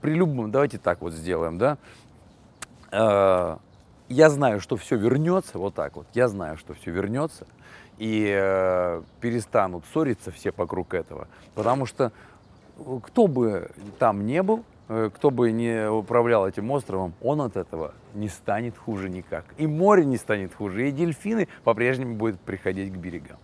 при любом, давайте так вот сделаем, да, э, я знаю, что все вернется, вот так вот, я знаю, что все вернется, и э, перестанут ссориться все вокруг этого, потому что э, кто бы там не был, э, кто бы не управлял этим островом, он от этого не станет хуже никак. И море не станет хуже, и дельфины по-прежнему будут приходить к берегам.